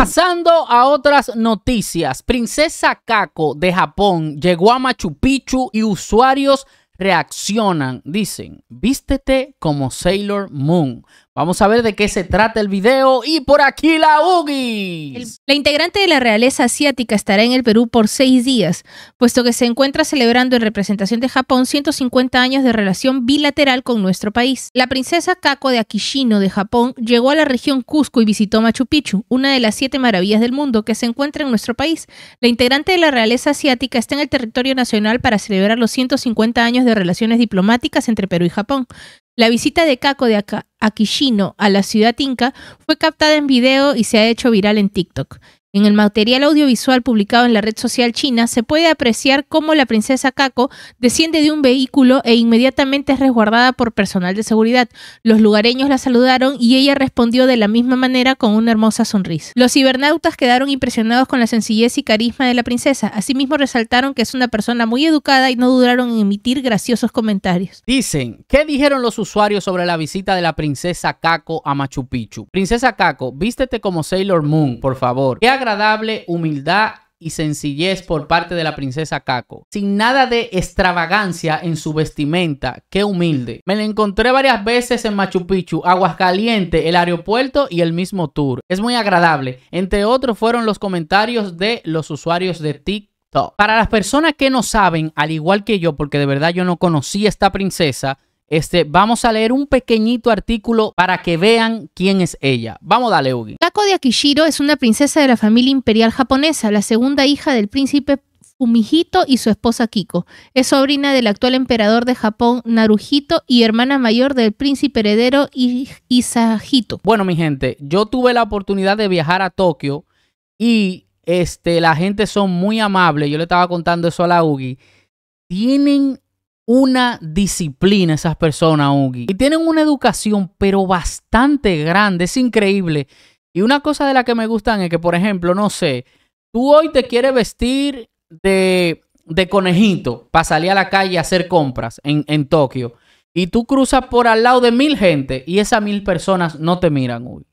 Pasando a otras noticias, Princesa Kako de Japón llegó a Machu Picchu y usuarios reaccionan. Dicen, vístete como Sailor Moon. Vamos a ver de qué se trata el video y por aquí la Ugi. La integrante de la realeza asiática estará en el Perú por seis días, puesto que se encuentra celebrando en representación de Japón 150 años de relación bilateral con nuestro país. La princesa Kako de Akishino de Japón llegó a la región Cusco y visitó Machu Picchu, una de las siete maravillas del mundo que se encuentra en nuestro país. La integrante de la realeza asiática está en el territorio nacional para celebrar los 150 años de relaciones diplomáticas entre Perú y Japón. La visita de Caco de Akishino a la ciudad inca fue captada en video y se ha hecho viral en TikTok. En el material audiovisual publicado en la red social china se puede apreciar cómo la princesa Kako desciende de un vehículo e inmediatamente es resguardada por personal de seguridad. Los lugareños la saludaron y ella respondió de la misma manera con una hermosa sonrisa. Los cibernautas quedaron impresionados con la sencillez y carisma de la princesa. Asimismo resaltaron que es una persona muy educada y no dudaron en emitir graciosos comentarios. Dicen, ¿qué dijeron los usuarios sobre la visita de la princesa Kako a Machu Picchu? Princesa Kako, vístete como Sailor Moon, por favor. ¿Qué agradable humildad y sencillez por parte de la princesa Kako. Sin nada de extravagancia en su vestimenta, qué humilde. Me la encontré varias veces en Machu Picchu, Aguascaliente, el aeropuerto y el mismo tour. Es muy agradable. Entre otros fueron los comentarios de los usuarios de TikTok. Para las personas que no saben, al igual que yo, porque de verdad yo no conocí a esta princesa, este, vamos a leer un pequeñito artículo para que vean quién es ella. Vamos a darle, de Akishiro es una princesa de la familia imperial japonesa, la segunda hija del príncipe Fumihito y su esposa Kiko. Es sobrina del actual emperador de Japón, Naruhito, y hermana mayor del príncipe heredero Isahito. Bueno, mi gente, yo tuve la oportunidad de viajar a Tokio y este, la gente son muy amables. Yo le estaba contando eso a la Ugi. Tienen una disciplina esas personas, Ugi. Y tienen una educación, pero bastante grande. Es increíble y una cosa de la que me gustan es que, por ejemplo, no sé, tú hoy te quieres vestir de, conejito para salir a la calle a hacer compras en, Tokio. Y tú cruzas por al lado de mil gente y esas mil personas no te miran hoy.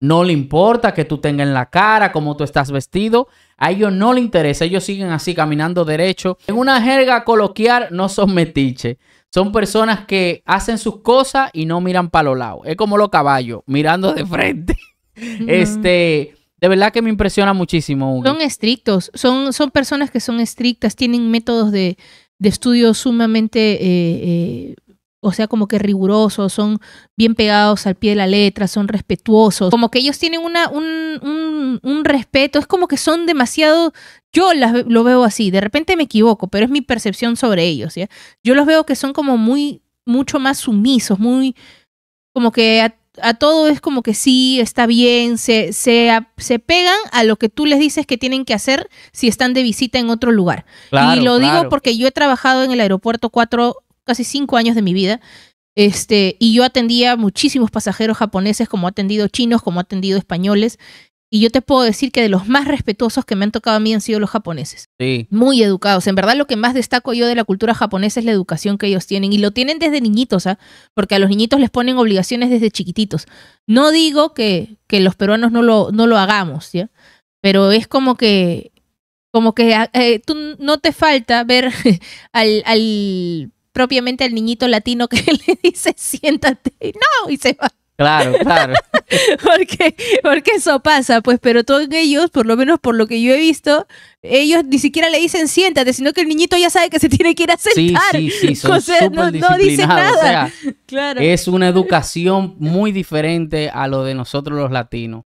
No le importa que tú tengas en la cara, cómo tú estás vestido. A ellos no les interesa. Ellos siguen así caminando derecho. En una jerga coloquial no son metiche, Son personas que hacen sus cosas y no miran para los lados. Es como los caballos, mirando de frente. Este, de verdad que me impresiona muchísimo. Son estrictos, son, son personas que son estrictas, tienen métodos de, estudio sumamente, eh, eh, o sea, como que rigurosos, son bien pegados al pie de la letra, son respetuosos, como que ellos tienen una, un, respeto, es como que son demasiado, yo las, lo veo así, de repente me equivoco, pero es mi percepción sobre ellos, ¿ya? Yo los veo que son como muy, mucho más sumisos, muy, como que a todo es como que sí, está bien, se, pegan a lo que tú les dices que tienen que hacer si están de visita en otro lugar. y lo digo porque yo he trabajado en el aeropuerto cuatro, casi cinco años de mi vida. Este, y yo atendía muchísimos pasajeros japoneses, como atendido chinos, como atendido españoles. Y yo te puedo decir que de los más respetuosos que me han tocado a mí han sido los japoneses. Sí. Muy educados. En verdad lo que más destaco yo de la cultura japonesa es la educación que ellos tienen. Y lo tienen desde niñitos, ¿ah? porque a los niñitos les ponen obligaciones desde chiquititos. No digo que, los peruanos no lo, no lo hagamos, ¿ya? Pero es como que, como que ah, eh, tú no te falta ver al, al propiamente al niñito latino que le dice siéntate, no, y se va. Claro, claro. porque, porque eso pasa, pues, pero todos ellos, por lo menos por lo que yo he visto, ellos ni siquiera le dicen siéntate, sino que el niñito ya sabe que se tiene que ir a sentar. Sí, sí, sí, son o sea, no, nada. O sea, Es una educación muy diferente a lo de nosotros los latinos.